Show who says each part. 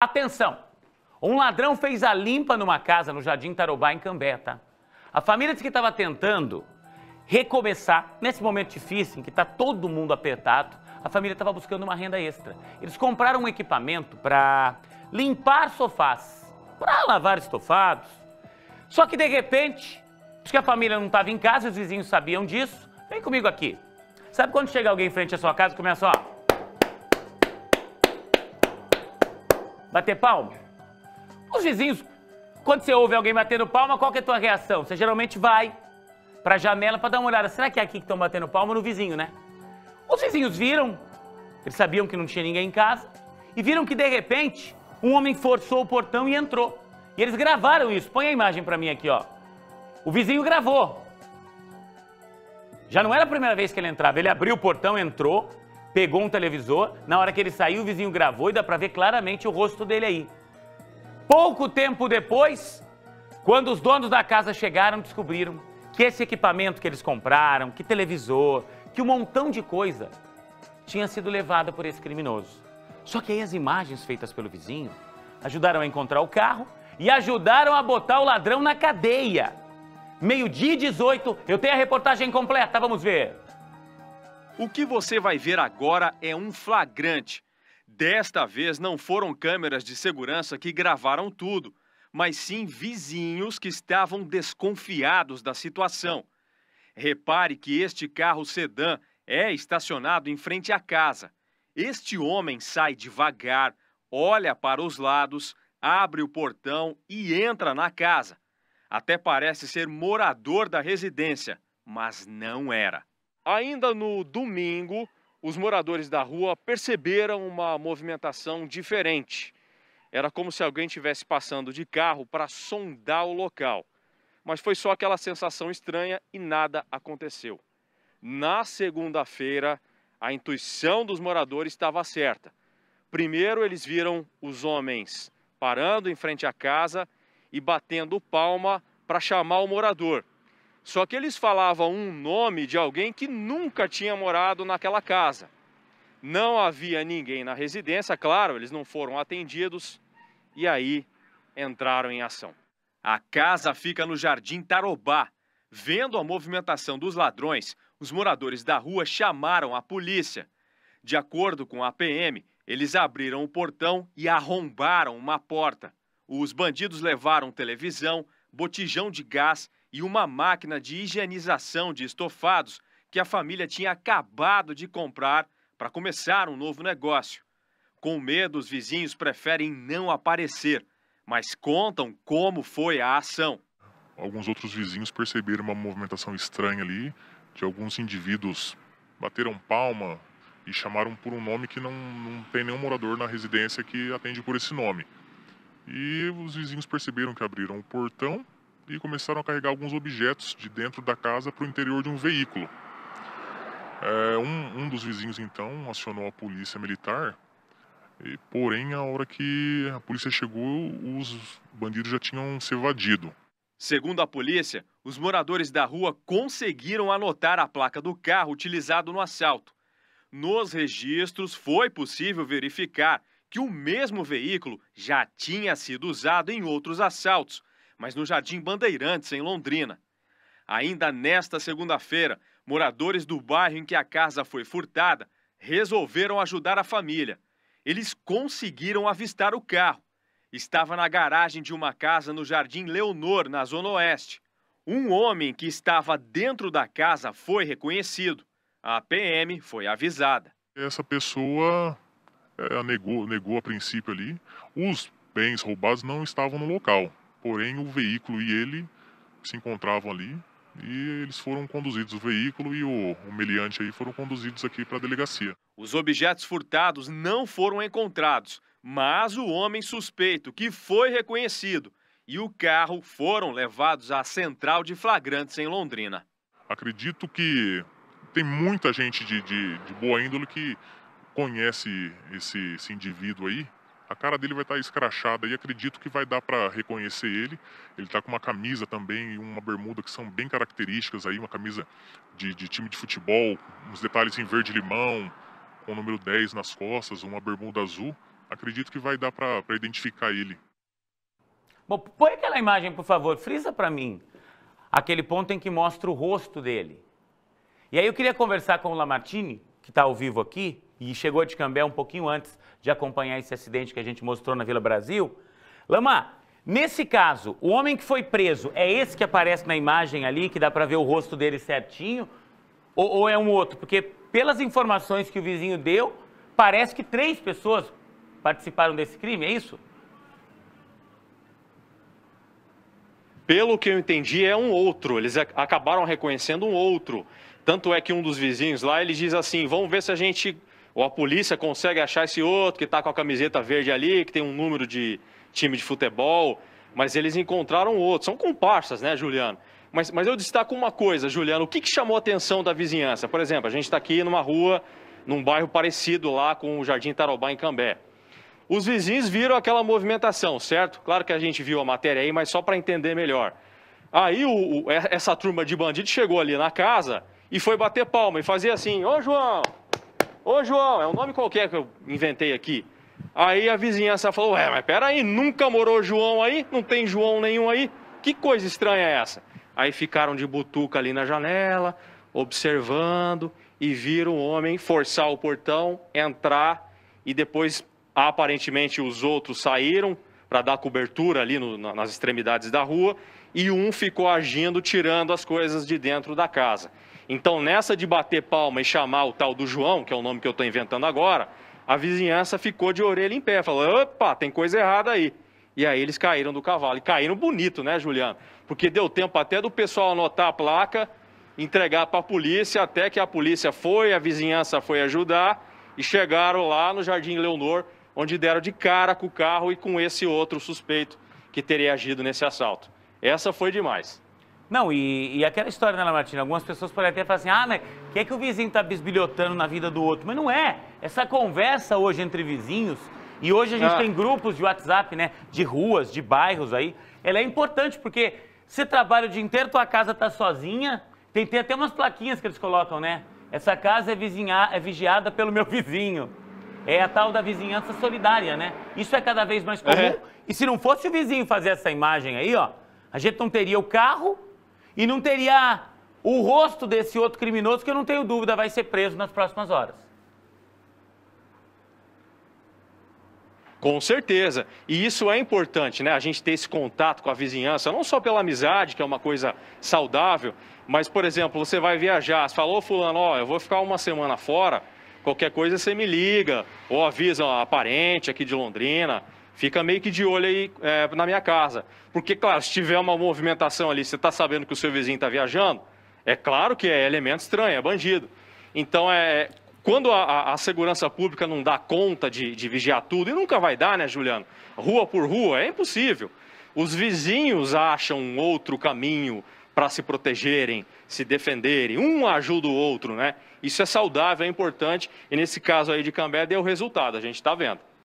Speaker 1: Atenção! Um ladrão fez a limpa numa casa no Jardim Tarobá, em Cambeta. A família disse que estava tentando recomeçar nesse momento difícil em que está todo mundo apertado. A família estava buscando uma renda extra. Eles compraram um equipamento para limpar sofás, para lavar estofados. Só que de repente, porque a família não estava em casa, os vizinhos sabiam disso. Vem comigo aqui. Sabe quando chega alguém em frente à sua casa e começa, ó, Bater palma? Os vizinhos, quando você ouve alguém batendo palma, qual que é a tua reação? Você geralmente vai para a janela para dar uma olhada. Será que é aqui que estão batendo palma? No vizinho, né? Os vizinhos viram, eles sabiam que não tinha ninguém em casa, e viram que de repente um homem forçou o portão e entrou. E eles gravaram isso. Põe a imagem para mim aqui, ó. O vizinho gravou. Já não era a primeira vez que ele entrava. Ele abriu o portão, entrou, pegou um televisor, na hora que ele saiu, o vizinho gravou e dá para ver claramente o rosto dele aí. Pouco tempo depois, quando os donos da casa chegaram, descobriram que esse equipamento que eles compraram, que televisor, que um montão de coisa tinha sido levada por esse criminoso. Só que aí as imagens feitas pelo vizinho ajudaram a encontrar o carro e ajudaram a botar o ladrão na cadeia.
Speaker 2: Meio-dia 18, eu tenho a reportagem completa, vamos ver. O que você vai ver agora é um flagrante. Desta vez não foram câmeras de segurança que gravaram tudo, mas sim vizinhos que estavam desconfiados da situação. Repare que este carro sedã é estacionado em frente à casa. Este homem sai devagar, olha para os lados, abre o portão e entra na casa. Até parece ser morador da residência, mas não era. Ainda no domingo, os moradores da rua perceberam uma movimentação diferente. Era como se alguém estivesse passando de carro para sondar o local. Mas foi só aquela sensação estranha e nada aconteceu. Na segunda-feira, a intuição dos moradores estava certa. Primeiro, eles viram os homens parando em frente à casa e batendo palma para chamar o morador. Só que eles falavam um nome de alguém que nunca tinha morado naquela casa. Não havia ninguém na residência, claro, eles não foram atendidos e aí entraram em ação. A casa fica no Jardim Tarobá. Vendo a movimentação dos ladrões, os moradores da rua chamaram a polícia. De acordo com a PM, eles abriram o portão e arrombaram uma porta. Os bandidos levaram televisão, botijão de gás e uma máquina de higienização de estofados que a família tinha acabado de comprar para começar um novo negócio. Com medo, os vizinhos preferem não aparecer, mas contam como foi a ação.
Speaker 3: Alguns outros vizinhos perceberam uma movimentação estranha ali, de alguns indivíduos bateram palma e chamaram por um nome que não, não tem nenhum morador na residência que atende por esse nome. E os vizinhos perceberam que abriram o portão e começaram a carregar alguns objetos de dentro da casa para o interior de um veículo. É, um, um dos vizinhos então acionou a polícia militar, e, porém, a hora que a polícia chegou, os bandidos já tinham se evadido.
Speaker 2: Segundo a polícia, os moradores da rua conseguiram anotar a placa do carro utilizado no assalto. Nos registros foi possível verificar que o mesmo veículo já tinha sido usado em outros assaltos, mas no Jardim Bandeirantes, em Londrina. Ainda nesta segunda-feira, moradores do bairro em que a casa foi furtada resolveram ajudar a família. Eles conseguiram avistar o carro. Estava na garagem de uma casa no Jardim Leonor, na Zona Oeste. Um homem que estava dentro da casa foi reconhecido. A PM foi
Speaker 3: avisada. Essa pessoa é, negou, negou a princípio ali. Os bens roubados não estavam no local porém o veículo e ele se encontravam ali e eles foram conduzidos, o veículo e o, o meliante aí foram conduzidos aqui para a delegacia. Os objetos furtados não foram encontrados, mas o homem
Speaker 2: suspeito, que foi reconhecido, e o carro foram levados à central de flagrantes em Londrina.
Speaker 3: Acredito que tem muita gente de, de, de boa índole que conhece esse, esse indivíduo aí a cara dele vai estar tá escrachada e acredito que vai dar para reconhecer ele. Ele está com uma camisa também e uma bermuda que são bem características aí, uma camisa de, de time de futebol, uns detalhes em verde limão, com o número 10 nas costas, uma bermuda azul. Acredito que vai dar para identificar ele. Bom, põe aquela imagem, por favor, frisa para mim
Speaker 1: aquele ponto em que mostra o rosto dele. E aí eu queria conversar com o Lamartine, que está ao vivo aqui, e chegou de Cambé um pouquinho antes de acompanhar esse acidente que a gente mostrou na Vila Brasil. Lama, nesse caso, o homem que foi preso é esse que aparece na imagem ali, que dá para ver o rosto dele certinho, ou, ou, é um outro? Porque pelas informações que o vizinho deu, parece que três pessoas participaram desse crime, é isso?
Speaker 2: Pelo que eu entendi, é um outro. Eles acabaram reconhecendo um outro. Tanto é que um dos vizinhos lá, ele diz assim, vamos ver se a gente ou a polícia consegue achar esse outro que está com a camiseta verde ali, que tem um número de time de futebol, mas eles encontraram outro. São comparsas, né, Juliano? Mas, mas eu destaco uma coisa, Juliano. O que, que chamou a atenção da vizinhança? Por exemplo, a gente está aqui numa rua, num bairro parecido lá com o Jardim Tarobá, em Cambé. Os vizinhos viram aquela movimentação, certo? Claro que a gente viu a matéria aí, mas só para entender melhor. Aí o, o, é, essa turma de bandidos chegou ali na casa e foi bater palma e fazia assim: Ô João, Ô João, é um nome qualquer que eu inventei aqui. Aí a vizinhança falou: Ué, mas peraí, nunca morou João aí? Não tem João nenhum aí? Que coisa estranha é essa? Aí ficaram de butuca ali na janela, observando e viram o homem forçar o portão, entrar e depois aparentemente os outros saíram para dar cobertura ali no, nas extremidades da rua e um ficou agindo, tirando as coisas de dentro da casa. Então, nessa de bater palma e chamar o tal do João, que é o nome que eu estou inventando agora, a vizinhança ficou de orelha em pé, falou: opa, tem coisa errada aí. E aí eles caíram do cavalo. E caíram bonito, né, Juliano? Porque deu tempo até do pessoal anotar a placa, entregar para a polícia, até que a polícia foi, a vizinhança foi ajudar e chegaram lá no Jardim Leonor, onde deram de cara com o carro e com esse outro suspeito que teria agido nesse assalto. Essa foi demais. Não,
Speaker 1: e, e, aquela história, né, Martina? Algumas pessoas podem até falar assim, ah, mas o que é que o vizinho está bisbilhotando na vida do outro? Mas não é. Essa conversa hoje entre vizinhos, e hoje a gente ah. tem grupos de WhatsApp, né, de ruas, de bairros aí, ela é importante porque você trabalha o dia inteiro, tua casa tá sozinha, tem, tem até umas plaquinhas que eles colocam, né? Essa casa é, vizinha, é vigiada pelo meu vizinho. É a tal da vizinhança solidária, né? Isso é cada vez mais comum. Uhum. E se não fosse o vizinho fazer essa imagem aí, ó, a gente não teria o carro e não teria o rosto desse outro criminoso que eu não tenho dúvida vai ser preso nas próximas horas.
Speaker 2: Com certeza. E isso é importante, né? A gente ter esse contato com a vizinhança, não só pela amizade, que é uma coisa saudável, mas, por exemplo, você vai viajar, você falou, fulano, ó, eu vou ficar uma semana fora, qualquer coisa você me liga, ou avisa a parente aqui de Londrina, Fica meio que de olho aí é, na minha casa. Porque, claro, se tiver uma movimentação ali, você está sabendo que o seu vizinho está viajando, é claro que é elemento estranho, é bandido. Então, é, quando a, a, segurança pública não dá conta de, de, vigiar tudo, e nunca vai dar, né, Juliano? Rua por rua, é impossível. Os vizinhos acham um outro caminho para se protegerem, se defenderem, um ajuda o outro, né? Isso é saudável, é importante, e nesse caso aí de Cambé deu resultado, a gente está vendo.